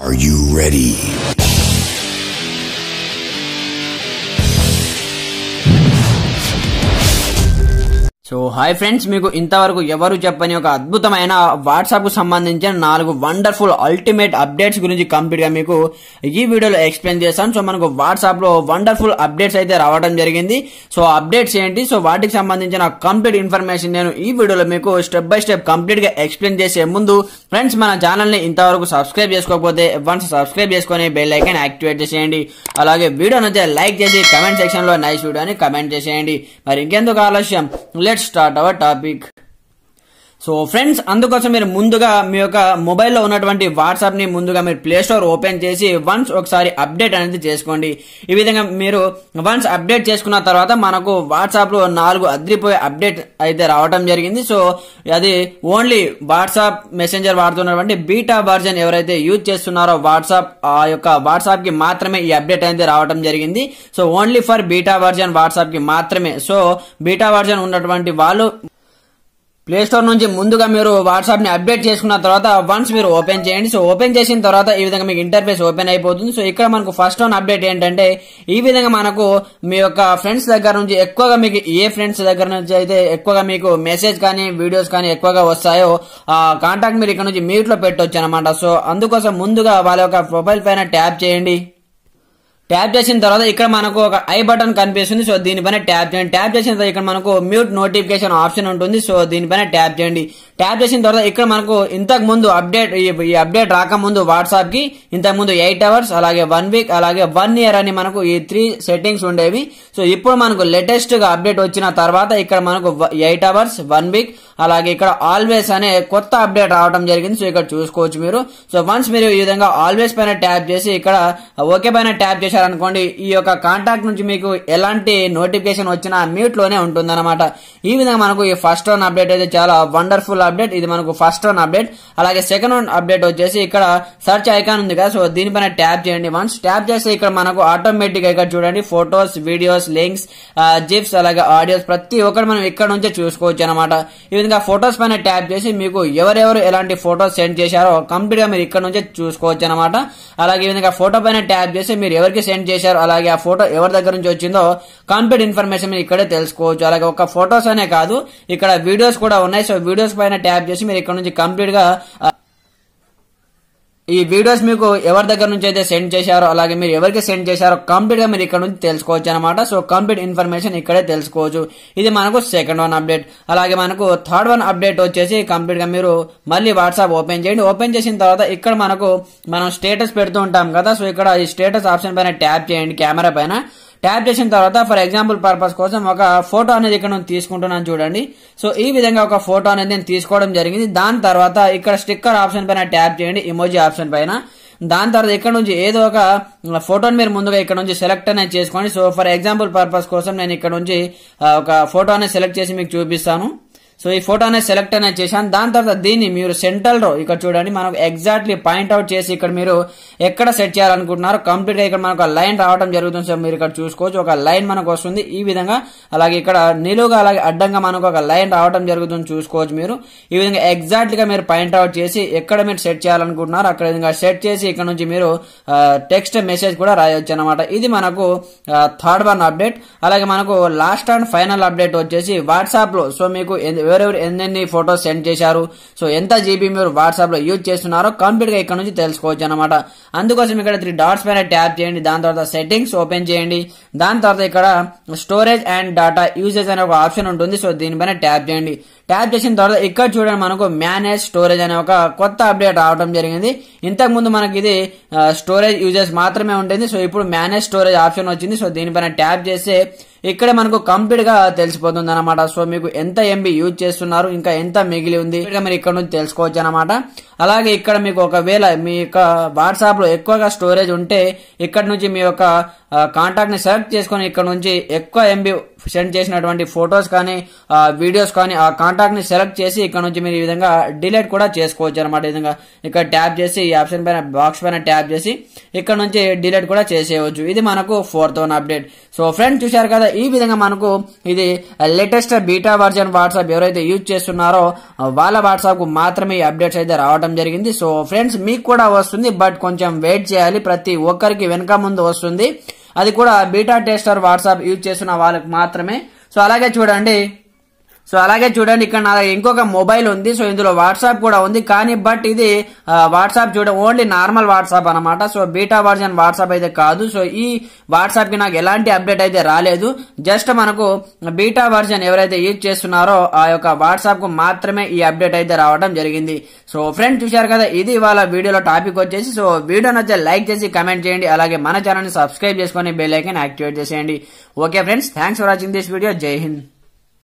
Are you ready? So hi friends మీకు ఇంతవరకు ఎవరు చెప్పని ఒక అద్భుతమైన వాట్సాప్కు సంబంధించిన నాలుగు వండర్ఫుల్ అల్టిమేట్ అప్డేట్స్ గురించి కంప్లీట్గా మీకు ఈ వీడియోలో ఎక్స్ప్లెయిన్ చేస్తాను సో మనకు వాట్సాప్లో వండర్ఫుల్ అప్డేట్స్ అయితే రావడం జరిగింది సో అప్డేట్స్ ఏంటి సో వాటికి సంబంధించిన కంప్లీట్ ఇన్ఫర్మేషన్ నేను ఈ వీడియోలో మీకు స్టెప్ బై స్టెప్ కంప్లీట్గా ఎక్స్ప్లెయిన్ చేసే ముందు ఫ్రెండ్స్ మన ఛానల్ని ఇంతవరకు సబ్స్క్రైబ్ చేసుకోకపోతే వన్స్ సబ్స్క్రైబ్ చేసుకొని బెల్ ఐకాన్ యాక్టివేట్ చేసేయండి అలాగే వీడియోను అయితే లైక్ చేసి కమెంట్ సెక్షన్లో నైస్ వీడియోని కమెంట్ చేసేయండి మరి ఇంకెందుకు ఆలస్యం let let's start our topic. So friends అందుకోసం మీరు ముందుగా మీ యొక్క మొబైల్లో ఉన్నటువంటి వాట్సాప్ని ముందుగా మీరు ప్లే స్టోర్ ఓపెన్ చేసి వన్స్ ఒకసారి అప్డేట్ అనేది చేసుకోండి ఈ విధంగా మీరు వన్స్ అప్డేట్ చేసుకున్న తర్వాత మనకు వాట్సాప్లో నాలుగు అద్రిపోయే అప్డేట్ అయితే రావడం జరిగింది సో అది ఓన్లీ వాట్సాప్ మెసెంజర్ వాడుతున్నటువంటి బీటా వర్జన్ ఎవరైతే యూజ్ చేస్తున్నారో వాట్సాప్ ఆ యొక్క వాట్సాప్కి మాత్రమే ఈ అప్డేట్ అనేది రావడం జరిగింది so only for beta version వాట్సాప్కి మాత్రమే సో బీటా వర్జన్ ఉన్నటువంటి వాళ్ళు ప్లే స్టోర్ నుంచి ముందుగా మీరు వాట్సాప్ ని అప్డేట్ చేసుకున్న తర్వాత వన్స్ మీరు ఓపెన్ చేయండి సో ఓపెన్ చేసిన తర్వాత ఈ విధంగా మీకు ఇంటర్ఫేస్ ఓపెన్ అయిపోతుంది సో ఇక్కడ మనకు ఫస్ట్ వన్ అప్డేట్ ఏంటంటే ఈ విధంగా మనకు మీ యొక్క ఫ్రెండ్స్ దగ్గర నుంచి ఎక్కువగా మీకు ఏ ఫ్రెండ్స్ దగ్గర నుంచి అయితే ఎక్కువగా మీకు మెసేజ్ కానీ వీడియోస్ కానీ ఎక్కువగా వస్తాయో ఆ కాంటాక్ట్ మీరు ఇక్కడ నుంచి మీట్ లో పెట్టవచ్చు అనమాట సో అందుకోసం ముందుగా వాళ్ళ యొక్క ప్రొఫైల్ పైన ట్యాప్ చేయండి ట్యాప్ చేసిన తర్వాత ఇక్కడ మనకు ఒక ఐ బటన్ కనిపిస్తుంది సో దీనిపైన ట్యాప్ చేయండి ట్యాప్ చేసిన తర్వాత ఇక్కడ మనకు మ్యూట్ నోటిఫికేషన్ ఆప్షన్ ఉంటుంది సో దీనిపైన ట్యాప్ చేయండి ట్యాప్ చేసిన తర్వాత ఇక్కడ మనకు ఇంతకు ముందు అప్డేట్ ఈ అప్డేట్ రాకముందు వాట్సాప్ కి ఇంతకు ముందు ఎయిట్ అవర్స్ అలాగే వన్ వీక్ అలాగే వన్ ఇయర్ అని మనకు ఈ త్రీ సెట్టింగ్స్ ఉండేవి సో ఇప్పుడు మనకు లేటెస్ట్ గా అప్డేట్ వచ్చిన తర్వాత ఇక్కడ మనకు ఎయిట్ అవర్స్ వన్ వీక్ అలాగే ఇక్కడ ఆల్వేస్ అనే కొత్త అప్డేట్ రావడం జరిగింది సో ఇక్కడ చూసుకోవచ్చు మీరు సో వన్స్ మీరు ఈ విధంగా ఆల్వేస్ పైన ట్యాప్ చేసి ఇక్కడ ఓకే పైన ట్యాప్ చేశారనుకోండి ఈ యొక్క కాంటాక్ట్ నుంచి మీకు ఎలాంటి నోటిఫికేషన్ వచ్చినా మ్యూట్ లోనే ఉంటుందన్నమాట ఈ విధంగా మనకు ఈ ఫస్ట్ వన్ అప్డేట్ అయితే చాలా వండర్ఫుల్ అప్డేట్ ఇది మనకు ఫస్ట్ వన్ అప్డేట్ అలాగే సెకండ్ వన్ అప్డేట్ వచ్చేసి ఇక్కడ సర్చ్ ఐకాన్ ఉంది కదా సో దీనిపైన ట్యాప్ చేయండి వన్స్ ట్యాప్ చేస్తే ఇక్కడ మనకు ఆటోమేటిక్ గా ఇక్కడ చూడండి ఫొటోస్ వీడియోస్ లింక్స్ జిప్స్ అలాగే ఆడియోస్ ప్రతి ఒక్కటి మనం ఇక్కడ నుంచే చూసుకోవచ్చు అనమాట ఈ ఇంకా ఫొటోస్ పైన ట్యాప్ చేసి మీకు ఎవరెవరు ఎలాంటి ఫొటోస్ సెండ్ చేశారో గా మీరు ఇక్కడ నుంచే చూసుకోవచ్చు అనమాట అలాగే ఈ విధంగా ఫోటో పైన ట్యాప్ చేసి మీరు ఎవరికి సెండ్ చేశారు అలాగే ఆ ఫోటో ఎవరి దగ్గర నుంచి వచ్చిందో కంప్లీట్ ఇన్ఫర్మేషన్ మీరు ఇక్కడే తెలుసుకోవచ్చు అలాగే ఒక ఫొటోస్ అనే కాదు ఇక్కడ వీడియోస్ కూడా ఉన్నాయి సో వీడియోస్ పైన ట్యాప్ చేసి మీరు ఇక్కడ నుంచి కంప్లీట్ గా ఈ వీడియోస్ మీకు ఎవరి దగ్గర నుంచి అయితే సెండ్ చేశారో అలాగే మీరు ఎవరికి సెండ్ చేశారో కంప్లీట్ గా మీరు ఇక్కడ నుంచి తెలుసుకోవచ్చు అనమాట సో కంప్లీట్ ఇన్ఫర్మేషన్ ఇక్కడే తెలుసుకోవచ్చు ఇది మనకు సెకండ్ వన్ అప్డేట్ అలాగే మనకు థర్డ్ వన్ అప్డేట్ వచ్చేసి కంప్లీట్ గా మీరు మళ్ళీ వాట్సాప్ ఓపెన్ చేయండి ఓపెన్ చేసిన తర్వాత ఇక్కడ మనకు మనం స్టేటస్ పెడుతూ ఉంటాం కదా సో ఇక్కడ ఈ స్టేటస్ ఆప్షన్ పైన ట్యాప్ చేయండి కెమెరా పైన ట్యాప్ చేసిన తర్వాత ఫర్ ఎగ్జాంపుల్ పర్పస్ కోసం ఒక ఫోటో అనేది ఇక్కడ నుంచి తీసుకుంటున్నాను చూడండి సో ఈ విధంగా ఒక ఫోటో అనేది నేను తీసుకోవడం జరిగింది దాని తర్వాత ఇక్కడ స్టిక్కర్ ఆప్షన్ పైన ట్యాప్ చేయండి ఇమోజీ ఆప్షన్ పైన దాని తర్వాత ఇక్కడ నుంచి ఏదో ఒక ఫోటోని మీరు ముందుగా ఇక్కడ నుంచి సెలెక్ట్ అనేది చేసుకోండి సో ఫర్ ఎగ్జాంపుల్ పర్పస్ కోసం నేను ఇక్కడ నుంచి ఒక ఫోటో అనేది సెలెక్ట్ చేసి మీకు చూపిస్తాను సో ఈ అనేది సెలెక్ట్ అనేది చేశాను దాని తర్వాత దీన్ని మీరు సెంట్రల్ రో ఇక్కడ చూడండి మనకు ఎగ్జాక్ట్లీ పాయింట్ అవుట్ చేసి ఇక్కడ మీరు ఎక్కడ సెట్ చేయాలనుకుంటున్నారు కంప్లీట్ ఇక్కడ మనకు లైన్ రావడం జరుగుతుంది సో మీరు ఇక్కడ చూసుకోవచ్చు ఒక లైన్ మనకు వస్తుంది ఈ విధంగా అలాగే ఇక్కడ నిలువుగా అలాగే అడ్డంగా మనకు ఒక లైన్ రావడం జరుగుతుంది చూసుకోవచ్చు మీరు ఈ విధంగా ఎగ్జాక్ట్ గా మీరు పాయింట్ అవుట్ చేసి ఎక్కడ మీరు సెట్ చేయాలనుకుంటున్నారు అక్కడ విధంగా సెట్ చేసి ఇక్కడ నుంచి మీరు టెక్స్ట్ మెసేజ్ కూడా రాయొచ్చు అనమాట ఇది మనకు థర్డ్ వన్ అప్డేట్ అలాగే మనకు లాస్ట్ అండ్ ఫైనల్ అప్డేట్ వచ్చేసి వాట్సాప్ లో సో మీకు ఎవరెవరు ఎన్నెన్ని ఫొటోస్ సెండ్ చేశారు సో ఎంత జీబీ మీరు వాట్సాప్లో యూజ్ చేస్తున్నారో కంప్లీట్గా ఇక్కడ నుంచి తెలుసుకోవచ్చు అనమాట అందుకోసం ఇక్కడ త్రీ డాట్స్ పైన ట్యాప్ చేయండి దాని తర్వాత సెట్టింగ్స్ ఓపెన్ చేయండి దాని తర్వాత ఇక్కడ స్టోరేజ్ అండ్ డాటా యూజెస్ అనే ఒక ఆప్షన్ ఉంటుంది సో దీనిపైన ట్యాప్ చేయండి ట్యాప్ చేసిన తర్వాత ఇక్కడ చూడండి మనకు మేనేజ్ స్టోరేజ్ అనే ఒక కొత్త అప్డేట్ రావడం జరిగింది ఇంతకుముందు మనకి ఇది స్టోరేజ్ యూజెస్ మాత్రమే ఉంటుంది సో ఇప్పుడు మేనేజ్ స్టోరేజ్ ఆప్షన్ వచ్చింది సో దీనిపైన ట్యాప్ చేస్తే ఇక్కడ మనకు కంప్లీట్ గా తెలిసిపోతుంది అనమాట సో మీకు ఎంత ఎంబీ యూజ్ చేస్తున్నారు ఇంకా ఎంత మిగిలి ఉంది మీరు ఇక్కడ నుంచి తెలుసుకోవచ్చు అనమాట అలాగే ఇక్కడ మీకు ఒకవేళ మీ యొక్క వాట్సాప్ లో ఎక్కువగా స్టోరేజ్ ఉంటే ఇక్కడ నుంచి మీ యొక్క కాంటాక్ట్ని సెలెక్ట్ చేసుకొని ఇక్కడ నుంచి ఎక్కువ ఎంబీ సెండ్ చేసినటువంటి ఫొటోస్ కానీ వీడియోస్ కానీ ఆ కాంటాక్ట్ని సెలెక్ట్ చేసి ఇక్కడ నుంచి మీరు ఈ విధంగా డిలీట్ కూడా చేసుకోవచ్చు అనమాట ఈ విధంగా ఇక్కడ ట్యాప్ చేసి ఈ ఆప్షన్ పైన బాక్స్ పైన ట్యాప్ చేసి ఇక్కడ నుంచి డిలీట్ కూడా చేసేయవచ్చు ఇది మనకు fourth one update so friends చూశారు కదా ఈ విధంగా మనకు ఇది లేటెస్ట్ బీటా వర్జన్ వాట్సాప్ ఎవరైతే యూజ్ చేస్తున్నారో వాళ్ళ వాట్సాప్కు మాత్రమే ఈ అప్డేట్స్ అయితే రావడం జరిగింది సో ఫ్రెండ్స్ మీకు కూడా వస్తుంది బట్ కొంచెం వెయిట్ చేయాలి ప్రతి ఒక్కరికి వెనక ముందు వస్తుంది అది కూడా బీటా టెస్టర్ వాట్సాప్ యూజ్ చేస్తున్న వాళ్ళకి మాత్రమే సో అలాగే చూడండి సో అలాగే చూడండి ఇక్కడ నా దగ్గర ఇంకొక మొబైల్ ఉంది సో ఇందులో వాట్సాప్ కూడా ఉంది కానీ బట్ ఇది వాట్సాప్ చూడ ఓన్లీ నార్మల్ వాట్సాప్ అనమాట సో బీటా వర్జన్ వాట్సాప్ అయితే కాదు సో ఈ వాట్సాప్ కి నాకు ఎలాంటి అప్డేట్ అయితే రాలేదు జస్ట్ మనకు బీటా వర్జన్ ఎవరైతే యూజ్ చేస్తున్నారో ఆ యొక్క వాట్సాప్ కు మాత్రమే ఈ అప్డేట్ అయితే రావడం జరిగింది సో ఫ్రెండ్స్ చూశారు కదా ఇది ఇవాళ వీడియోలో టాపిక్ వచ్చేసి సో వీడియో నచ్చే లైక్ చేసి కమెంట్ చేయండి అలాగే మన ఛానల్ ని సబ్స్క్రైబ్ చేసుకుని బెల్ ఐకన్ యాక్టివేట్ చేసేయండి okay friends thanks for watching this video జై హింద్